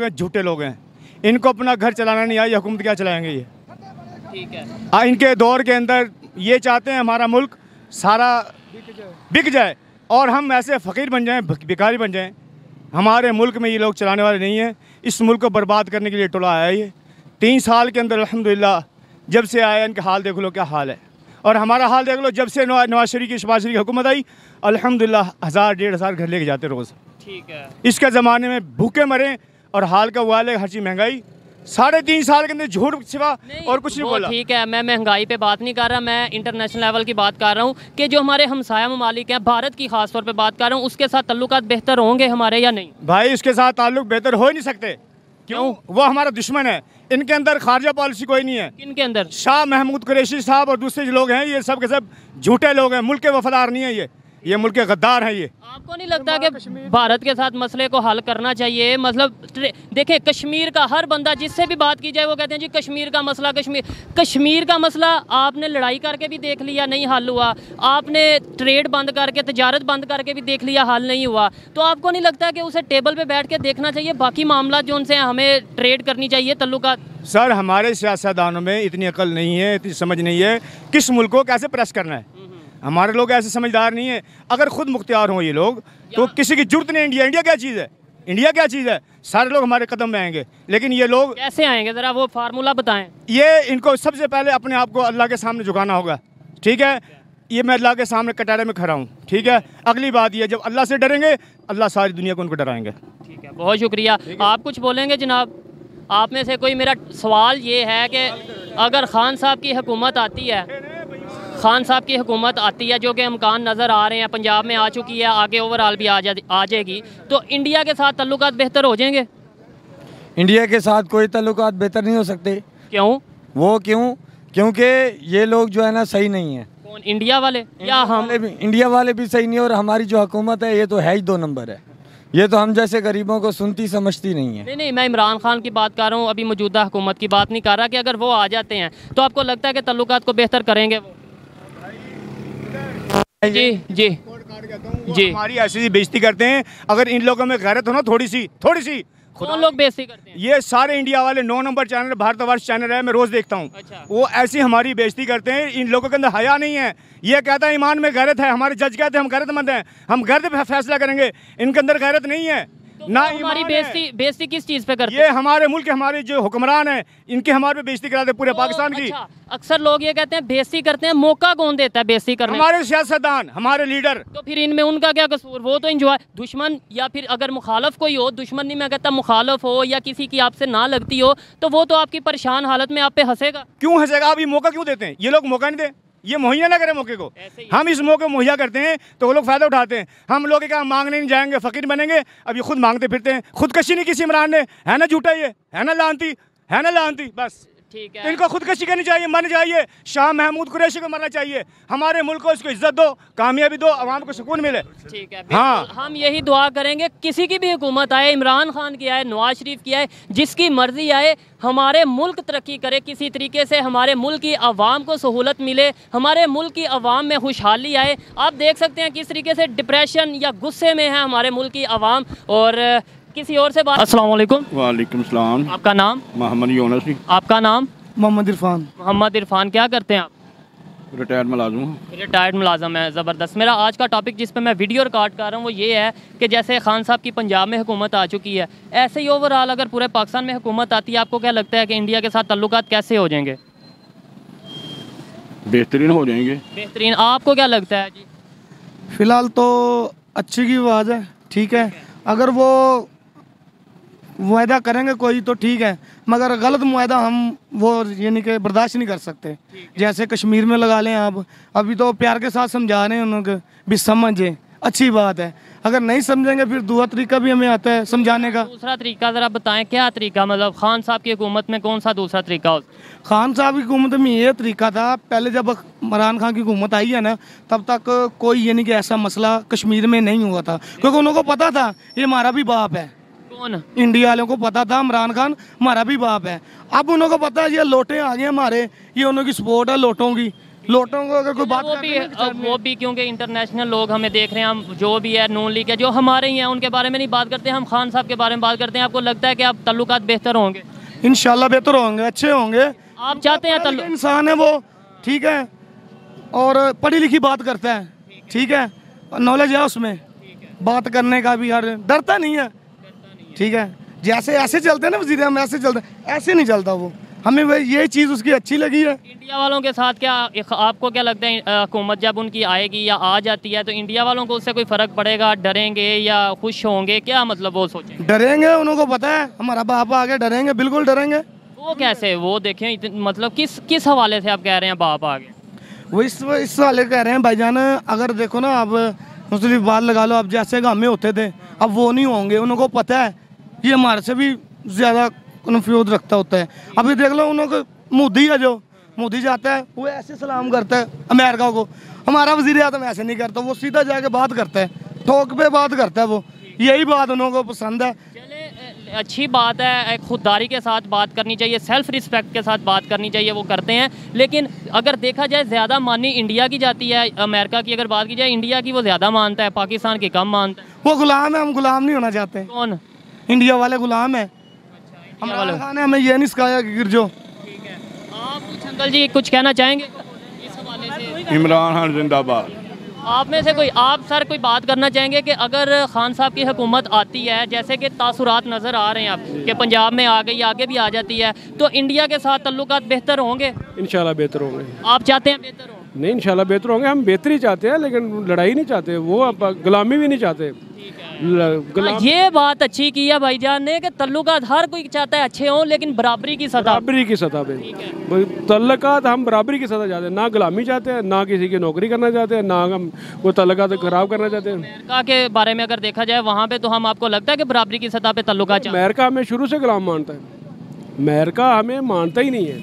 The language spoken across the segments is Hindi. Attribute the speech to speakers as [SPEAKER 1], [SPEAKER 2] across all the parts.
[SPEAKER 1] लोग झूठे लोग हैं इनको अपना घर चलाना नहीं आई हुकूमत क्या चलाएंगे ये ठीक है आ, इनके दौर के अंदर ये चाहते हैं हमारा मुल्क सारा बिक जाए और हम ऐसे फ़कीर बन जाएं भिखारी बन जाएं हमारे मुल्क में ये लोग चलाने वाले नहीं हैं इस मुल्क को बर्बाद करने के लिए टोला आया ये तीन साल के अंदर अलहमदिल्ला जब से आया इनके हाल देख लो क्या हाल है और हमारा हाल देख लो जब से नवाज शरीफ की शबाज शरीफ की हुकूमत आई अलहमदिल्ला हज़ार डेढ़ हज़ार घर लेके जाते रोज़ ठीक है इसके ज़माने में भूखे मरें और हाल का हुआ है हर चीज़ महंगाई साढ़े तीन साल के अंदर झूठ सिवा
[SPEAKER 2] और कुछ नहीं बोला ठीक है मैं महंगाई पे बात नहीं कर रहा मैं इंटरनेशनल लेवल की बात कर रहा हूँ कि जो हमारे हमसाया ममालिक हैं भारत की खास तौर पे बात कर रहा हूँ उसके साथ तल्लुक बेहतर होंगे हमारे या नहीं
[SPEAKER 1] भाई उसके साथ ताल्लुक बेहतर हो ही नहीं सकते क्यों वो हमारा दुश्मन है इनके अंदर खारजा पॉलिसी कोई नहीं है इनके अंदर शाह महमूद कुरेशी साहब और दूसरे लोग हैं ये सब के सब झूठे लोग हैं मुल्क के वफादार नहीं है ये ये मुल्क के गद्दार हैं ये
[SPEAKER 2] आपको नहीं लगता कि भारत के साथ मसले को हल करना चाहिए मतलब देखें कश्मीर का हर बंदा जिससे भी बात की जाए वो कहते हैं जी कश्मीर का मसला कश्मीर कश्मीर का मसला आपने लड़ाई करके भी देख लिया नहीं हल हुआ आपने ट्रेड बंद करके तजारत बंद करके भी देख लिया हल नहीं हुआ तो आपको नहीं लगता कि उसे टेबल पर बैठ के देखना चाहिए बाकी मामला जो उनसे हमें ट्रेड करनी चाहिए तल्लुका
[SPEAKER 1] सर हमारे सियासतदानों में इतनी अकल नहीं है इतनी समझ नहीं है किस मुल्क को कैसे प्रेस करना है हमारे लोग ऐसे समझदार नहीं है अगर खुद मुख्तियार हों ये लोग तो किसी की जरूरत नहीं इंडिया इंडिया क्या चीज़ है इंडिया क्या चीज़ है सारे लोग हमारे कदम में आएंगे लेकिन ये लोग
[SPEAKER 2] कैसे आएंगे ज़रा वो फार्मूला बताएं
[SPEAKER 1] ये इनको सबसे पहले अपने आप को अल्लाह के सामने झुकाना होगा ठीक है ये मैं अल्लाह के सामने कटारे में खड़ा हूँ ठीक है अगली बात ये जब अल्लाह से डरेंगे अल्लाह सारी दुनिया को उनको डराएंगे ठीक
[SPEAKER 2] है बहुत शुक्रिया आप कुछ बोलेंगे जनाब आप में से कोई मेरा सवाल ये है कि अगर खान साहब की हुकूमत आती है खान साहब की हुकूमत आती है जो कि अमकान नज़र आ रहे हैं पंजाब में आ चुकी है आगे ओवरऑल भी आ जा आ जाएगी तो इंडिया के साथ तल्लुक बेहतर हो जाएंगे
[SPEAKER 3] इंडिया के साथ कोई तल्लुक बेहतर नहीं हो सकते क्यों वो क्यों क्योंकि ये लोग जो है ना सही नहीं है
[SPEAKER 2] कौन इंडिया वाले इंडिया या हम
[SPEAKER 3] वाले भी इंडिया वाले भी सही नहीं और हमारी जो हुकूमत है ये तो है ही दो नंबर है ये तो हम जैसे गरीबों को सुनती समझती नहीं है
[SPEAKER 2] नहीं नहीं मैं इमरान खान की बात कर रहा हूँ अभी मौजूदा हुकूमत की बात नहीं कर रहा कि अगर वो आ जाते हैं तो आपको लगता है कि तल्लुक को बेहतर करेंगे वो जी जी
[SPEAKER 1] जी हमारी ऐसी बेजती करते हैं अगर इन लोगों में गैरत हो ना थोड़ी सी थोड़ी सी कौन लोग बेजती करते हैं ये सारे इंडिया वाले नौ नंबर चैनल भारतवर्ष चैनल है मैं रोज देखता हूँ अच्छा। वो ऐसी हमारी बेजती करते हैं इन लोगों के अंदर हया नहीं है ये कहता है ईमान में गैरत है हमारे जज कहते हैं हम गैरतमंद हैं हम गर्द फैसला करेंगे इनके अंदर गैरत नहीं है तो ना तो हमारी बेस्ती
[SPEAKER 2] बेस्ती किस चीज़
[SPEAKER 1] पे करते ये हमारे मुल्क हमारे जो हुक्मरान हैं इनके हमारे पे कराते पूरे तो पाकिस्तान की अच्छा,
[SPEAKER 2] अक्सर लोग ये कहते हैं बेस्ती करते हैं मौका कौन देता है बेस्ती करने हमारे सियासतदान हमारे लीडर तो फिर इनमें उनका क्या कसूर वो तो इंजॉय दुश्मन या फिर अगर मुखालफ कोई हो दुश्मन नहीं मैं कहता मुखालफ हो या किसी की आपसे ना लगती हो तो वो तो आपकी परेशान हालत में आप पे हंसेगा क्यों
[SPEAKER 1] हंसेगा आप ये मौका क्यों देते हैं ये लोग मौका नहीं दे ये मुहैया ना करें मौके को हम इस मौके मुहैया करते हैं तो वो लोग फ़ायदा उठाते हैं हम लोग क्या मांगने नहीं जाएंगे फ़कीर बनेंगे अब ये खुद मांगते फिरते हैं खुदकशी नहीं किसी इमरान ने है ना झूठा ये है ना लानती है ना लानती बस ठीक है तो इनको खुदकशी करनी चाहिए मरना चाहिए शाह महमूद कुरैशी को मरना चाहिए हमारे मुल्क को इसको इज्जत दो कामयाबी दो आवाम को सुकून मिले
[SPEAKER 2] ठीक है हाँ हम यही दुआ करेंगे किसी की भी हुकूमत आए इमरान खान की आए नवाज शरीफ की आए जिसकी मर्जी आए हमारे मुल्क तरक्की करे किसी तरीके से हमारे मुल्क की आवाम को सहूलत मिले हमारे मुल्क की आवाम में खुशहाली आए आप देख सकते हैं किस तरीके से डिप्रेशन या गुस्से में है हमारे मुल्क की आवाम और किसी और से बात अस्सलाम वालेकुम वालेकुम सलाम आपका नाम मोहम्मद यूनस आपका नाम मोहम्मद इरफान मोहम्मद इरफान क्या करते हैं
[SPEAKER 4] आप रिटायर्ड मुलाजम
[SPEAKER 2] रिटायर्ड मुलाजम है ज़बरदस्त मेरा आज का टॉपिक जिस पे मैं वीडियो रिकॉर्ड कर रहा हूँ वो ये है कि जैसे खान साहब की पंजाब में हुकूमत आ चुकी है ऐसे ही ओवरऑल अगर पूरे पाकिस्तान में हुकूमत आती है आपको क्या लगता है कि इंडिया के साथ तल्लुक कैसे हो जाएंगे
[SPEAKER 4] बेहतरीन हो जाएंगे
[SPEAKER 2] बेहतरीन आपको क्या लगता है
[SPEAKER 4] जी फिलहाल तो
[SPEAKER 3] अच्छी की आवाज़ है ठीक है अगर वो माहा करेंगे कोई तो ठीक है मगर गलत मुआदा हम वो यानी कि बर्दाश्त नहीं कर सकते जैसे कश्मीर में लगा लें आप अभी तो प्यार के साथ समझा रहे हैं उनको भी समझें अच्छी बात है अगर नहीं समझेंगे फिर दूसरा तरीका भी हमें आता है समझाने का
[SPEAKER 2] दूसरा तरीका ज़रा बताएं क्या तरीका मतलब खान साहब की हुकूमत में कौन सा दूसरा तरीका हो खान साहब की हुकूमत में ये तरीका
[SPEAKER 3] था पहले जब इमरान खान की हुकूमत आई है ना तब तक कोई यानी कि ऐसा मसला कश्मीर में नहीं हुआ था क्योंकि उनको पता था ये हमारा भी बाप है कौन इंडिया वालों को पता था इमरान खान हमारा भी बाप है अब को पता है ये लोटे आ गए हमारे ये की सपोर्ट है लोटों की लोटों को अगर कोई बात वो
[SPEAKER 2] भी वो भी क्योंकि इंटरनेशनल लोग हमें देख रहे हैं हम जो भी है नून लीग है जो हमारे ही हैं उनके बारे में नहीं बात करते हम खान साहब के बारे में बात करते हैं आपको लगता है कि आप तल्लुक बेहतर होंगे
[SPEAKER 3] इन बेहतर होंगे अच्छे होंगे
[SPEAKER 2] आप चाहते हैं इंसान है वो
[SPEAKER 3] ठीक है और पढ़ी लिखी बात करता है ठीक है नॉलेज है उसमें बात करने का भी हर डरता नहीं है ठीक है जैसे ऐसे चलते हैं ना वजीर हम ऐसे चलते ऐसे नहीं चलता वो हमें ये चीज़ उसकी अच्छी लगी है
[SPEAKER 2] इंडिया वालों के साथ क्या आपको क्या लगता है हुकूमत जब उनकी आएगी या आ जाती है तो इंडिया वालों को उससे कोई फ़र्क पड़ेगा डरेंगे या खुश होंगे क्या मतलब वो सोचे
[SPEAKER 3] डरेंगे उनको पता है हमारा बाप आ गया डरेंगे बिल्कुल डरेंगे
[SPEAKER 2] वो कैसे वो देखें मतलब किस किस हवाले से आप कह रहे हैं बाप आ गए
[SPEAKER 3] वो इस इस हवाले कह रहे हैं भाईजान अगर देखो ना आप मुस्लिम बात लगा लो आप जैसे हमें होते थे अब वो नहीं होंगे उनको पता है ये हमारे से भी ज़्यादा कन्फ्यूज रखता होता है अभी देख लो उन्होंने मोदी है जो मोदी जाता है
[SPEAKER 2] वो ऐसे सलाम करता
[SPEAKER 3] है अमेरिका को हमारा वजीर आजम ऐसे नहीं करता वो सीधा जाके बात करता है ठोक पे बात करता है वो यही बात उन्होंने पसंद है
[SPEAKER 2] अच्छी बात है खुददारी के साथ बात करनी चाहिए सेल्फ रिस्पेक्ट के साथ बात करनी चाहिए वो करते हैं लेकिन अगर देखा जाए ज़्यादा मानी इंडिया की जाती है अमेरिका की अगर बात की जाए इंडिया की वो ज़्यादा मानता है पाकिस्तान की कम मानता
[SPEAKER 3] है वो गुलाम है हम गुलाम नहीं होना चाहते कौन इंडिया वाले गुलाम है हमारे खान ने हमें ये नहीं सिखाया कि गिर आप
[SPEAKER 2] कुछ अंकल जी कुछ कहना चाहेंगे
[SPEAKER 4] इमरान खान जिंदाबाद
[SPEAKER 2] आप में से कोई आप सर कोई बात करना चाहेंगे कि अगर खान साहब की हुकूमत आती है जैसे कि तासुरात नज़र आ रहे हैं आप कि पंजाब में आ गई आगे भी आ जाती है तो इंडिया के साथ तल्लुक बेहतर होंगे
[SPEAKER 4] इन बेहतर होंगे आप चाहते हैं बेहतर नहीं इंशाल्लाह बेहतर होंगे हम बेहतरी चाहते हैं लेकिन लड़ाई नहीं चाहते वो आप गुलामी भी नहीं चाहते गुलाम... हाँ,
[SPEAKER 2] ये बात अच्छी की है भाई जान ने कि तल्लुकात हर कोई चाहता है अच्छे हों लेकिन बराबरी की सतह बराबरी
[SPEAKER 4] की सतह पे तल्लुकात हम बराबरी की सतह चाहते हैं ना गुलामी चाहते हैं ना किसी की नौकरी करना चाहते हैं ना हम वो तल्लुकात ख़राब करना चाहते हैं
[SPEAKER 2] अमेरिका के बारे में अगर देखा जाए वहाँ पे तो हम आपको लगता है कि बराबरी की सतह पे तल्लुकात अमेरिका
[SPEAKER 4] हमें शुरू से गुलाम मानता है अमेरिका हमें मानता ही नहीं है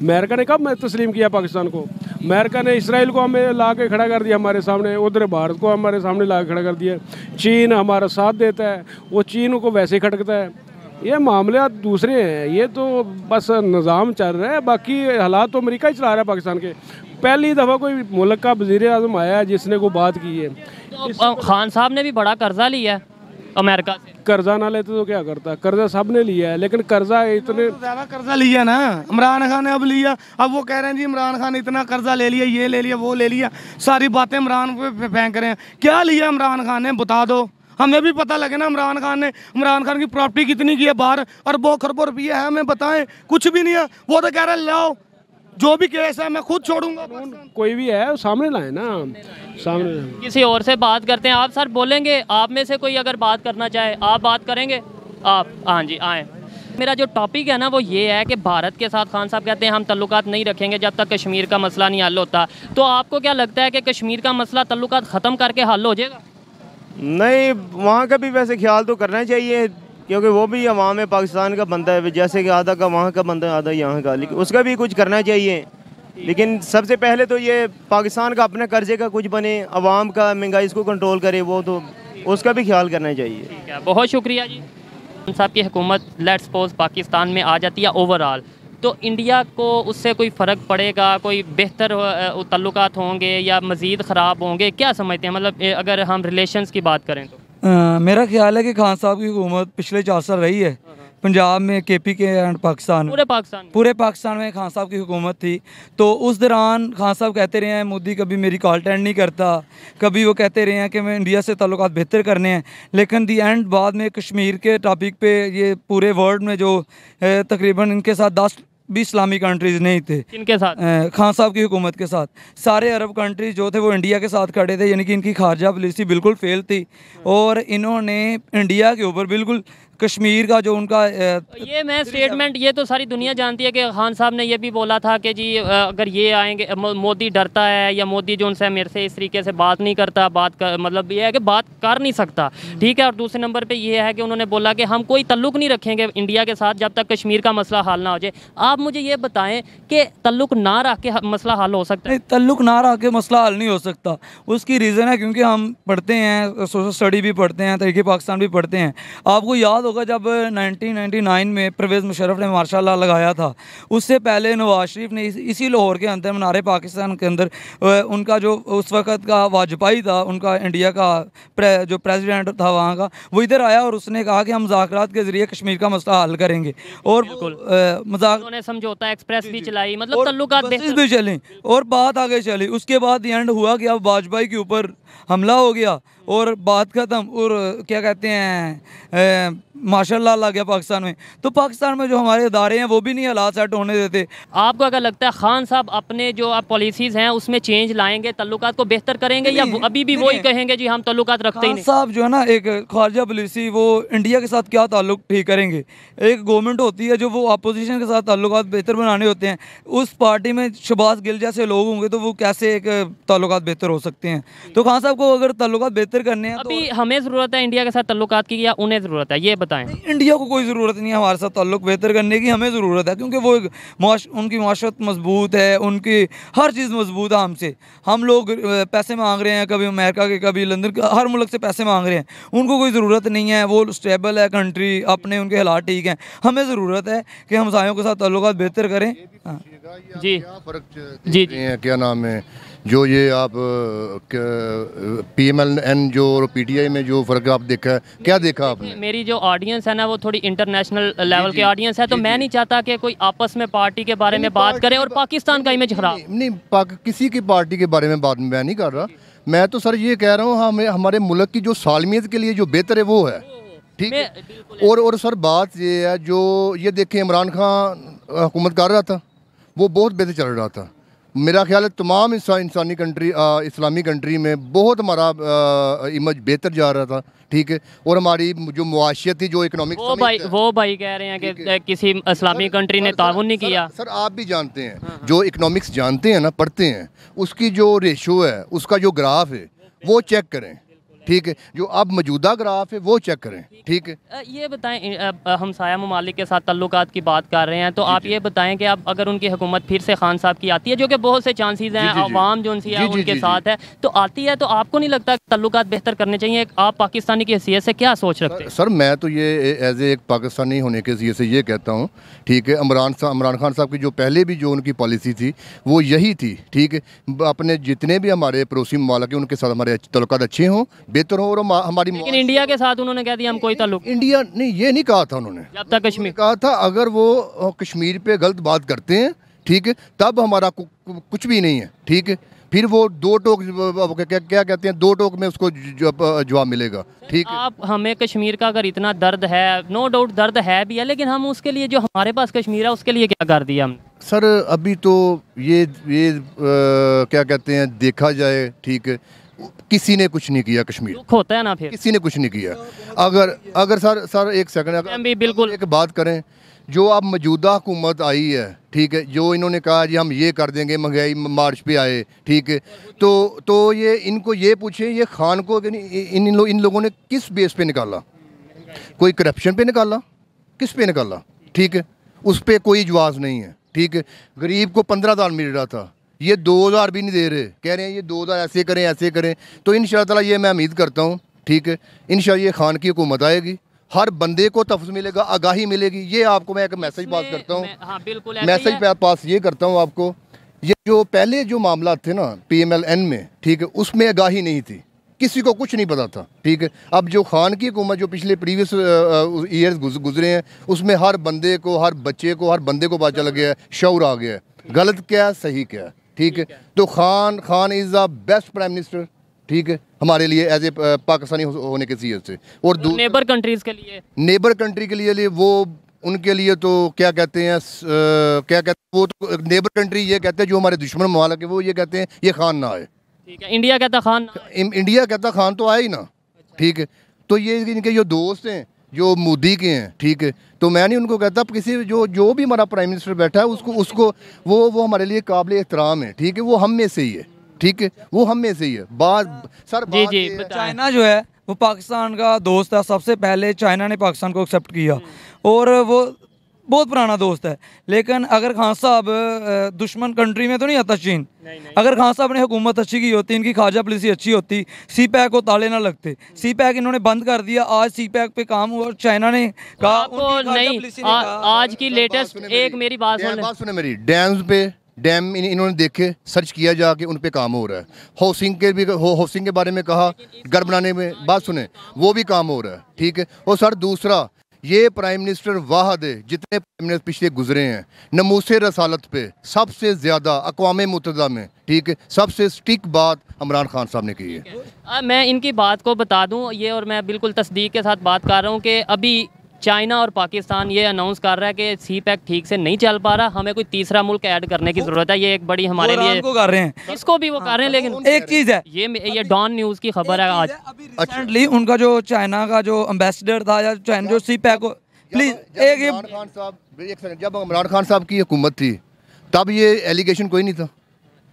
[SPEAKER 4] अमेरिका ने कब तस्लीम किया पाकिस्तान को अमेरिका ने इसराइल को हमें ला के खड़ा कर दिया हमारे सामने उधर भारत को हमारे सामने ला के खड़ा कर दिया चीन हमारा साथ देता है वो चीन को वैसे खटकता है ये मामले दूसरे हैं ये तो बस निज़ाम चल रहा है बाकी हालात तो अमेरिका ही चला रहा है पाकिस्तान के पहली दफ़ा कोई मुल्क का वजीर अजम आया जिसने को बात की है तो खान
[SPEAKER 2] साहब ने भी बड़ा कर्जा लिया है
[SPEAKER 4] अमेरिका से कर्जा ना लेते तो क्या करता कर्जा सब ने लिया है लेकिन कर्जा इतने तो ज्यादा कर्जा लिया ना इमरान खान ने अब लिया अब वो कह रहे हैं
[SPEAKER 2] जी इमरान खान
[SPEAKER 3] इतना कर्जा ले लिया ये ले लिया वो ले लिया सारी बातें इमरान पे फेंक रहे हैं क्या लिया इमरान खान ने बता दो हमें भी पता लगे ना इमरान खान ने इमरान खान की प्रॉपर्टी कितनी की है बाहर अरबों खरबों रुपये है हमें बताएं कुछ भी नहीं है वो तो कह रहे लाओ जो भी केस है मैं खुद
[SPEAKER 4] छोड़ूंगा कोई भी है सामने लाए ना सामने किसी और से बात करते हैं आप
[SPEAKER 2] सर बोलेंगे आप में से कोई अगर बात करना चाहे आप बात करेंगे आप हाँ जी आए मेरा जो टॉपिक है ना वो ये है कि भारत के साथ खान साहब कहते हैं हम तल्लुकात नहीं रखेंगे जब तक कश्मीर का मसला नहीं हल होता तो आपको क्या लगता है कि कश्मीर का मसला तल्लुकात ख़त्म करके हल हो जाएगा
[SPEAKER 1] नहीं वहाँ का भी वैसे ख्याल तो करना चाहिए क्योंकि वो भी अवाम है पाकिस्तान का बंदा है जैसे कि आधा का वहाँ का बंदा है आधा यहाँ का लेकिन उसका भी कुछ करना चाहिए लेकिन सबसे पहले तो ये पाकिस्तान का अपने कर्जे का कुछ बने अवाम का महंगाई इसको कंट्रोल करे वो तो उसका भी ख्याल करना चाहिए
[SPEAKER 2] बहुत शुक्रिया जी साहब की हुकूमत लेट सपोज पाकिस्तान में आ जाती है ओवरऑल तो इंडिया को उससे कोई फ़र्क पड़ेगा कोई बेहतर तल्लुकात होंगे या मज़ीद ख़राब होंगे क्या समझते हैं मतलब अगर हम रिलेशंस की बात करें तो
[SPEAKER 5] आ, मेरा ख्याल है कि खान साहब की हुकूमत पिछले चार साल रही है हाँ, हाँ। पंजाब में के पी के एंड पाकिस्तान पूरे पाकिस्तान पूरे पाकिस्तान में खान साहब की हुकूमत थी तो उस दौरान खान साहब कहते रहे हैं मोदी कभी मेरी कॉल अटेंड नहीं करता कभी वो कहते रहे हैं कि मैं इंडिया से ताल्लुक बेहतर करने हैं लेकिन दी एंड बाद में कश्मीर के टॉपिक पे ये पूरे वर्ल्ड में जो तकरीबन इनके साथ दस भी इस्लामी कंट्रीज़ नहीं थे इनके साथ खान साहब की हुकूमत के साथ सारे अरब कंट्रीज जो थे वो इंडिया के साथ खड़े थे यानी कि इनकी खारजा पॉलिसी बिल्कुल फेल थी हम्म। और इन्होंने इंडिया के ऊपर बिल्कुल कश्मीर का जो उनका ये
[SPEAKER 2] मैं स्टेटमेंट ये तो सारी दुनिया जानती है कि खान साहब ने ये भी बोला था कि जी अगर ये आएंगे मोदी डरता है या मोदी जो उनसे मेरे से इस तरीके से बात नहीं करता बात कर, मतलब ये है कि बात कर नहीं सकता हम्म। ठीक है और दूसरे नंबर पर यह है कि उन्होंने बोला कि हम कोई तल्लुक नहीं रखेंगे इंडिया के साथ जब तक कश्मीर का मसला हल ना हो जाए आप मुझे ये बताएं कि तल्लुक ना रख के मसला हल हो सकता है
[SPEAKER 5] तल्लुक ना रख के मसला हल नहीं हो सकता उसकी रीज़न है क्योंकि हम पढ़ते हैं सोशल स्टडी भी पढ़ते हैं तरीके पाकिस्तान भी पढ़ते हैं आपको याद याद होगा जब 1999 में परवेज़ मुशरफ ने मार्शाला लगाया था उससे पहले नवाज शरीफ ने इस, इसी लाहौर के अंदर मनारे पाकिस्तान के अंदर उनका जो उस वक्त का वाजपेयी था उनका इंडिया का प्रे, जो प्रेसिडेंट था वहाँ का वो इधर आया और उसने कहा कि हम मुखरत के ज़रिए कश्मीर का मसला हल करेंगे और मजाक
[SPEAKER 2] समझौता एक्सप्रेस भी चलाई मतलब भी
[SPEAKER 5] चली और बात आगे चली उसके बाद एंड हुआ कि अब वाजपेयी के ऊपर हमला हो गया और बात ख़त्म और क्या कहते हैं माशाल्लाह ला गया पाकिस्तान में तो
[SPEAKER 2] पाकिस्तान में जो हमारे इदारे हैं वो भी नहीं हालात सेट होने देते आपको अगर लगता है खान साहब अपने जो आप पॉलिसीज़ हैं उसमें चेंज लाएंगे तल्लुक को बेहतर करेंगे या अभी भी वही कहेंगे जी हम तल्लुक रखते हैं
[SPEAKER 5] साहब जो है ना एक खारजा पॉलिसी वो इंडिया के साथ क्या ताल्लुक ठीक करेंगे एक गवर्नमेंट होती है जो वो अपोजिशन के साथ ताल्लुक बेहतर बनाने होते हैं उस पार्टी में शबाज गिल जैसे लोग होंगे तो वो कैसे एक ताल्लुक बेहतर हो सकते हैं तो खान साहब को अगर ताल्लुक बेहतर बेहतर करने हैं तो
[SPEAKER 2] अभी तो हमें ज़रूरत है इंडिया के साथ तल्लुक की या उन्हें ज़रूरत है ये बताएं
[SPEAKER 5] इंडिया को कोई ज़रूरत नहीं है हमारे साथ ताल्लुक बेहतर करने की हमें ज़रूरत है क्योंकि वो उनकी माशरत मजबूत है उनकी हर चीज़ मजबूत है हमसे हम लोग पैसे मांग रहे हैं कभी अमेरिका के कभी लंदन के हर मुल्क से पैसे मांग रहे हैं उनको कोई ज़रूरत नहीं है वो स्टेबल है कंट्री अपने उनके हालात ठीक हैं हमें ज़रूरत है कि हमसायों के साथ ताल्लुक बेहतर करें हाँ। जी
[SPEAKER 6] जी क्या नाम है जो ये आप पी एम एल एन जो और पी टी आई में जो फ़र्क आप देखा है क्या देखा आपने
[SPEAKER 2] मेरी जो ऑडियंस है ना वो थोड़ी इंटरनेशनल लेवल के ऑडियंस है तो मैं नहीं चाहता कि कोई आपस में पार्टी के बारे में बात करें और पाकिस्तान का इमेज खराब नहीं,
[SPEAKER 6] नहीं किसी की पार्टी के बारे में बात मैं नहीं कर रहा मैं तो सर ये कह रहा हूँ हमें हमारे मुल्क की जो सालमियत के लिए जो बेहतर है वो है ठीक है और और सर बात ये है जो ये देखें इमरान खान हुकूमत कर रहा था वो बहुत बेहतर चल रहा था मेरा ख्याल है तमाम इंसानी कंट्री आ, इस्लामी कंट्री में बहुत हमारा इमेज बेहतर जा रहा था ठीक है और हमारी जो थी जो इकोनॉमिक वो
[SPEAKER 2] भाई वो भाई कह रहे हैं कि किसी इस्लामी कंट्री ने ताउन नहीं किया सर, सर आप भी जानते हैं हाँ।,
[SPEAKER 6] हाँ। जो इकोनॉमिक्स जानते हैं ना पढ़ते हैं उसकी जो रेशो है उसका जो ग्राफ है वो चेक करें ठीक है जो अब मौजूदा ग्राफ है वो चेक करें ठीक है
[SPEAKER 2] ये बताएं हम साया ममालिक के साथ तल्लुक की बात कर रहे हैं तो आप ये बताएं कि अब अगर उनकी हुकूमत फिर से खान साहब की आती है जो कि बहुत से चांसेस हैं आवाम जो उनसी उनके साथ है तो आती है तो आपको नहीं लगता तल्लुक बेहतर करने चाहिए आप पाकिस्तानी की हैसीत से क्या सोच रखते हैं
[SPEAKER 6] सर मैं तो ये एज ए एक पाकिस्तानी होने के हैसीत से ये कहता हूँ ठीक है इमरान इमरान खान साहब की जो पहले भी जो उनकी पॉलिसी थी वो यही थी ठीक है अपने जितने भी हमारे पड़ोसी ममालक हैं उनके साथ हमारे तल्लक अच्छे हों बेहतर हो और हमारी लेकिन इंडिया के साथ उन्होंने कह दिया हम कोई ताल्लुक इंडिया नहीं ये नहीं कहा था उन्होंने जब तक कश्मीर कहा था अगर वो कश्मीर पे गलत बात करते हैं ठीक है तब हमारा कुछ भी नहीं है ठीक है फिर वो दो टोक क्या, क्या कहते हैं दो टोक में उसको जवाब मिलेगा
[SPEAKER 2] ठीक आप हमें कश्मीर का अगर इतना दर्द है नो डाउट दर्द है भी है लेकिन हम उसके लिए जो हमारे पास कश्मीर है उसके लिए क्या कर दिया हमने
[SPEAKER 6] सर अभी तो ये ये आ, क्या कहते हैं देखा जाए ठीक है किसी ने कुछ नहीं किया कश्मीर होता है ना फिर किसी ने कुछ नहीं किया अगर अगर सर सर एक सेकंड बिल्कुल एक बात करें जो अब मौजूदा हुकूमत आई है ठीक है जो इन्होंने कहा जी हम ये कर देंगे महंगाई मार्च पे आए ठीक है तो तो ये इनको ये पूछें ये खान को इन इन, लो, इन लोगों ने किस बेस पे निकाला कोई करप्शन पे निकाला किस पे निकाला ठीक है उस पर कोई जवाब नहीं है ठीक है गरीब को पंद्रह हज़ार मिल रहा था ये दो हज़ार भी नहीं दे रहे कह रहे हैं ये दो हज़ार ऐसे करें ऐसे करें तो इन ताला ये मैं उम्मीद करता हूँ ठीक है इन ये खान की हुकूमत आएगी हर बंदे को तफज मिलेगा आगाही मिलेगी ये आपको मैं एक मैसेज पास करता हूँ मैसेज पास ये करता हूँ आपको ये जो पहले जो मामला थे ना पी एम एल एन में ठीक है उसमें आगाही नहीं थी किसी को कुछ नहीं पता था ठीक है अब जो खान की हुकूमत जो पिछले प्रीवियस ईयर्स गुजरे हैं उसमें हर बंदे को हर बच्चे को हर बंदे को पता चल गया है शौर आ गया है गलत क्या है सही क्या है ठीक है तो Khan Khan is the best prime minister ठीक है हमारे लिए एज ए uh, पाकिस्तानी होने के सीएस से और
[SPEAKER 2] नेबर कंट्रीज़ के लिए
[SPEAKER 6] नेबर कंट्री के लिए वो उनके लिए तो क्या कहते हैं uh, क्या कहते हैं वो तो नेबर uh, कंट्री ये कहते हैं जो हमारे दुश्मन ममालक है वो ये कहते हैं ये खान ना आए ठीक है इंडिया कहता खान इंडिया कहता खान तो आए ही ना अच्छा। ठीक है तो ये इनके जो दोस्त हैं जो मोदी के हैं ठीक है तो मैं नहीं उनको कहता किसी जो जो भी हमारा प्राइम मिनिस्टर बैठा है उसको उसको वो वो हमारे लिए काबिल एहतराम है ठीक है वो हम में से ही है ठीक है वो हम में से ही है बात सर जी जी चाइना जो है
[SPEAKER 5] वो पाकिस्तान का दोस्त है सबसे पहले चाइना ने पाकिस्तान को एक्सेप्ट किया हम्म। और वो बहुत पुराना दोस्त है लेकिन अगर खान साहब दुश्मन कंट्री में तो नहीं आता चीन नहीं, नहीं। अगर खान साहब ने हुकूमत अच्छी की होती इनकी खाजा पॉलिसी अच्छी होती सी पैक को ताले ना लगते सी पैक इन्होंने बंद कर दिया आज सी पैक पे काम हुआ चाइना ने कहा नहीं आ,
[SPEAKER 2] आज की लेटेस्ट एक मेरी बात सुने
[SPEAKER 6] मेरी डैम पे डैम इन्होंने देखे सर्च किया जाके उन पर काम हो रहा है हाउसिंग के भी हो हाउसिंग के बारे में कहा घर बनाने में बात सुने वो भी काम हो रहा है ठीक है और सर दूसरा ये प्राइम मिनिस्टर वाहद जितने प्राइम मिनिस्टर पिछले गुजरे हैं नमूस रसालत पे सबसे ज़्यादा अकवाम मुतदा में ठीक है सबसे स्टिक बात इमरान खान साहब ने की है
[SPEAKER 2] आ, मैं इनकी बात को बता दूं ये और मैं बिल्कुल तस्दीक के साथ बात कर रहा हूं कि अभी चाइना और पाकिस्तान ये अनाउंस कर रहा है कि सी पैक ठीक से नहीं चल पा रहा हमें कोई तीसरा मुल्क ऐड करने की जरूरत है ये एक बड़ी हमारे लिए कर रहे हैं इसको भी वो कर रहे हैं हाँ, लेकिन एक चीज है ये ये डॉन न्यूज की खबर है आज रिसेंटली
[SPEAKER 5] उनका जो चाइना का जो एम्बेसडर था या चाइना जो सी पैक प्लीज
[SPEAKER 6] एक जब इमरान खान साहब की हुकूमत थी तब ये एलिगेशन कोई नहीं था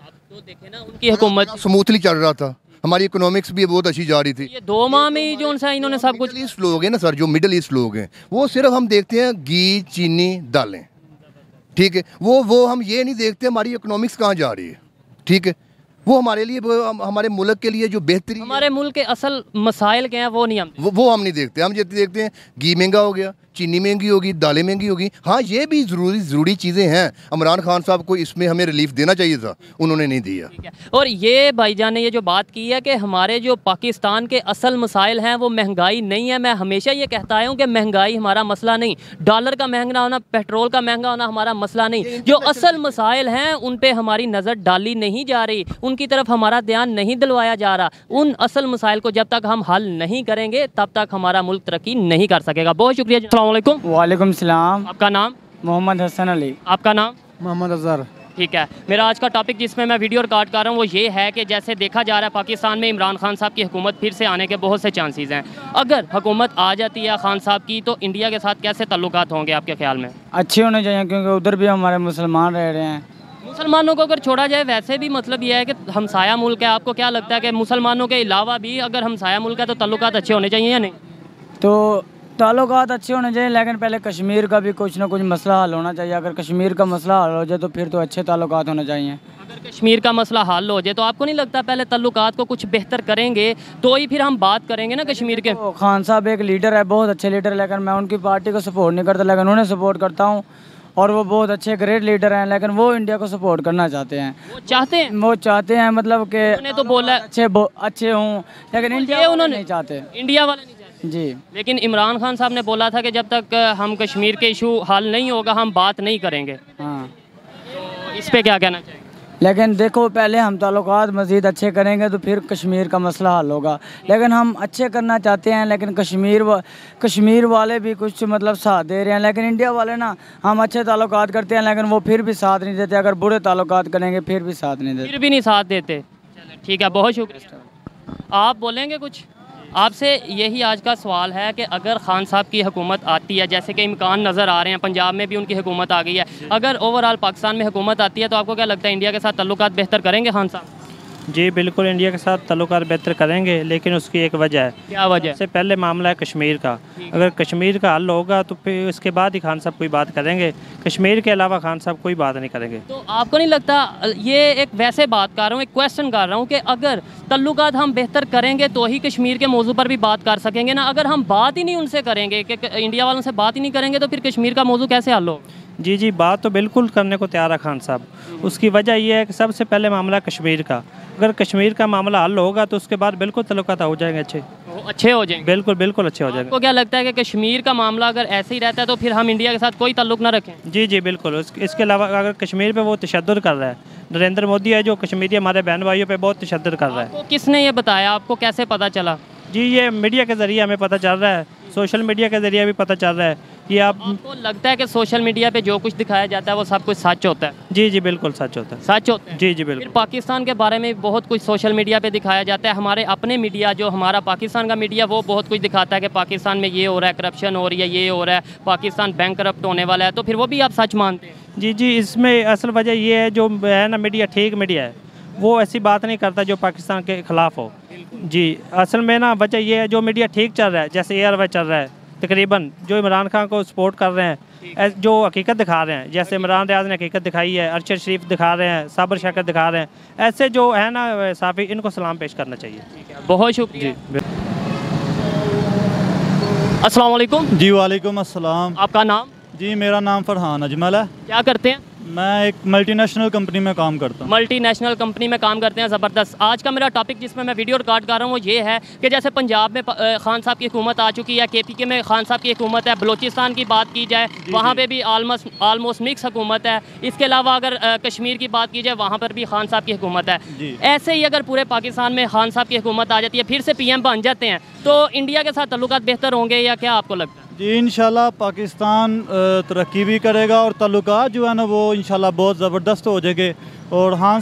[SPEAKER 6] तो देखे ना उनकी हुकूमत स्मूथली चल रहा था हमारी इकोनॉमिक्स भी बहुत अच्छी जा रही थी ये दो माह में ही जो सा इन्होंने सब कुछ ईस्ट लोग हैं ना सर जो मिडल ईस्ट लोग हैं वो सिर्फ हम देखते हैं घी चीनी दालें ठीक है वो वो हम ये नहीं देखते हमारी इकोनॉमिक्स कहाँ जा रही है ठीक है वो हमारे लिए हमारे मुल्क के लिए जो बेहतरी हमारे मुल्क के असल मसाइल के हैं वो नहीं हम वो, वो हम नहीं देखते हम जितने देखते हैं घी महंगा हो गया चीनी महंगी होगी दालें महंगी होगी हाँ ये भी ज़रूरी ज़रूरी चीज़ें हैं इमरान खान साहब को इसमें हमें रिलीफ देना चाहिए था उन्होंने नहीं दिया
[SPEAKER 2] और ये भाईजान ने ये जो बात की है कि हमारे जो पाकिस्तान के असल मसाइल हैं वो महंगाई नहीं है मैं हमेशा ये कहता हूँ कि महंगाई हमारा मसला नहीं डॉलर का महंगा होना पेट्रोल का महंगा होना हमारा मसला नहीं जो असल मसाइल हैं उन पर हमारी नज़र डाली नहीं जा रही उनकी तरफ हमारा ध्यान नहीं दिलवाया जा रहा उन असल मसाइल को जब तक हम हल नहीं करेंगे तब तक हमारा मुल्क तरक्की नहीं कर सकेगा बहुत शुक्रिया अस्सलाम वालेकुम सलाम आपका नाम मोहम्मद हसन अली आपका नाम मोहम्मद अजहर ठीक है मेरा आज का टॉपिक जिसमें मैं वीडियो रिकॉर्ड कर रहा हूँ वो ये है कि जैसे देखा जा रहा है पाकिस्तान में इमरान खान साहब की हुकूमत फिर से आने के बहुत से चांसेस हैं अगर हुकूमत आ जाती है खान साहब की तो इंडिया के साथ कैसे ताल्लुक होंगे आपके ख्याल में
[SPEAKER 7] अच्छे होने चाहिए क्योंकि उधर भी हमारे मुसलमान रह रहे हैं
[SPEAKER 2] मुसलमानों को अगर छोड़ा जाए वैसे भी मतलब यह है कि हमसाया मुल्क है आपको क्या लगता है कि मुसलमानों के अलावा भी अगर हमसाया मुल्क है तो तल्लु अच्छे होने चाहिए या नहीं
[SPEAKER 7] तो तालुकात अच्छे होने चाहिए लेकिन पहले कश्मीर का भी कुछ ना कुछ मसला हल होना चाहिए अगर कश्मीर का मसला हल हो जाए तो फिर तो अच्छे ताल्लुकात होने चाहिए अगर
[SPEAKER 2] कश्मीर का मसला हल हो जाए तो आपको नहीं लगता पहले तल्लुकात को कुछ बेहतर करेंगे तो ही फिर हम बात करेंगे ना कश्मीर के तो
[SPEAKER 7] खान साहब एक लीडर है बहुत अच्छे लीडर लेकिन मैं उनकी पार्टी को सपोर्ट नहीं करता लेकिन उन्हें सपोर्ट करता हूँ और वो बहुत अच्छे ग्रेट लीडर हैं लेकिन वो इंडिया को सपोर्ट करना चाहते हैं वो चाहते हैं वो चाहते हैं मतलब कि तो बोला अच्छे अच्छे हूँ लेकिन इंडिया उन्होंने चाहते
[SPEAKER 2] इंडिया वाले जी लेकिन इमरान खान साहब ने बोला था कि जब तक हम कश्मीर के इशू हल नहीं होगा हम बात नहीं करेंगे हाँ तो इस पर क्या कहना चाहिए
[SPEAKER 7] लेकिन देखो पहले हम ताल्लुक मज़ीद अच्छे करेंगे तो फिर कश्मीर का मसला हल होगा लेकिन हम अच्छे करना चाहते हैं लेकिन कश्मीर वा, कश्मीर वाले भी कुछ मतलब साथ दे रहे हैं लेकिन इंडिया वाले ना हम अच्छे ताल्लुक करते हैं लेकिन वो फिर भी साथ नहीं देते अगर बुरे ताल्लुक करेंगे फिर भी साथ नहीं देते
[SPEAKER 2] फिर भी नहीं साथ देते ठीक है बहुत शुक्रिया आप बोलेंगे कुछ आपसे यही आज का सवाल है कि अगर खान साहब की हुकूमत आती है जैसे कि इमकान नज़र आ रहे हैं पंजाब में भी उनकी हुकूमत आ गई है अगर ओवरऑल पाकिस्तान में हुकूमत आती है तो आपको क्या लगता है इंडिया के साथ तल्लुत बेहतर करेंगे खान साहब
[SPEAKER 8] जी बिल्कुल इंडिया के साथ तल्लुक बेहतर करेंगे लेकिन उसकी एक वजह है क्या वजह सबसे पहले मामला है कश्मीर का अगर कश्मीर का हल होगा तो फिर उसके बाद ही खान साहब कोई बात करेंगे कश्मीर के अलावा खान साहब कोई बात नहीं करेंगे तो
[SPEAKER 2] आपको नहीं लगता ये एक वैसे बात कर रहा हूँ एक क्वेश्चन कर रहा हूँ कि अगर तल्लुक हम बेहतर करेंगे तो ही कश्मीर के मौजू पर भी बात कर सकेंगे ना अगर हम बात ही नहीं उनसे करेंगे कि इंडिया वालों से बात ही नहीं करेंगे तो फिर कश्मीर का मौजू कैसे
[SPEAKER 8] हल होगा जी जी बात तो बिल्कुल करने को तैयार है खान साहब उसकी वजह यह है कि सबसे पहले मामला कश्मीर का अगर कश्मीर का मामला हल होगा तो उसके बाद बिल्कुल तल्लत हो जाएंगे अच्छे अच्छे हो जाएंगे बिल्कुल बिल्कुल अच्छे हो जाएंगे
[SPEAKER 2] आपको क्या लगता है कि कश्मीर का मामला अगर ऐसे ही रहता है तो फिर हम इंडिया के साथ कोई तल्लुक
[SPEAKER 8] ना रखें जी जी बिल्कुल इसके अलावा अगर कश्मीर पे वो तशद कर रहा है नरेंद्र मोदी है जो कश्मीरी हमारे बहन भाइयों पर बहुत तशद कर रहा है किसने ये बताया आपको कैसे पता चला जी ये मीडिया के ज़रिए हमें पता चल रहा है सोशल मीडिया के ज़रिए भी पता चल रहा है कि आप आपको लगता है कि सोशल
[SPEAKER 2] मीडिया पे जो कुछ दिखाया जाता है वो सब कुछ सच होता है जी
[SPEAKER 8] जी बिल्कुल सच
[SPEAKER 2] होता है सच होता है जी जी बिल्कुल पाकिस्तान के बारे में बहुत कुछ सोशल मीडिया पे दिखाया जाता है हमारे अपने मीडिया जो हमारा पाकिस्तान का मीडिया वो बहुत कुछ दिखाता है कि पाकिस्तान में ये हो रहा है करप्शन हो रही है ये हो रहा है पाकिस्तान बैंक होने वाला है
[SPEAKER 8] तो फिर वो भी आप सच मानते हैं जी जी इसमें असल वजह ये है जो है ना मीडिया ठीक मीडिया है वो ऐसी बात नहीं करता जो पाकिस्तान के खिलाफ हो जी असल में ना वजह ये है जो मीडिया ठीक चल रहा है जैसे ए चल रहा है तकरीबन जो इमरान खान को सपोर्ट कर रहे हैं जो हकीकत दिखा रहे हैं जैसे इमरान रियाज ने हकीकत दिखाई है अरशद शरीफ दिखा रहे हैं साबर शकर दिखा रहे हैं ऐसे जो है ना साफ़ी इनको सलाम पेश करना चाहिए बहुत शुक्रिया असलम जी वालेकुम असलम आपका नाम जी मेरा नाम फरहान अजमल है क्या करते हैं मैं एक मल्टीनेशनल कंपनी में काम करता हूँ
[SPEAKER 2] मल्टीनेशनल कंपनी में काम करते हैं ज़बरदस्त आज का मेरा टॉपिक जिसमें मैं वीडियो रिकॉर्ड कर रहा हूँ वो ये है कि जैसे पंजाब में खान साहब की हुकूमत आ चुकी है के पी के में खान साहब की हुकूमत है बलोचिस्तान की बात की जाए वहाँ पर भी आलमोस्ट आलमोस्ट मिक्स हुकूमत है इसके अलावा अगर कश्मीर की बात की जाए वहाँ पर भी खान साहब की हुकूमत है ऐसे ही अगर पूरे पाकिस्तान में खान साहब की हुकूमत आ जाती है फिर से पी एम बन जाते हैं तो इंडिया के साथ तल्लुत बेहतर होंगे या क्या आपको लगता है
[SPEAKER 8] जी इन पाकिस्तान तरक्की भी करेगा और तल्लक जो है ना वो इन बहुत ज़बरदस्त हो जाएंगे और हाँ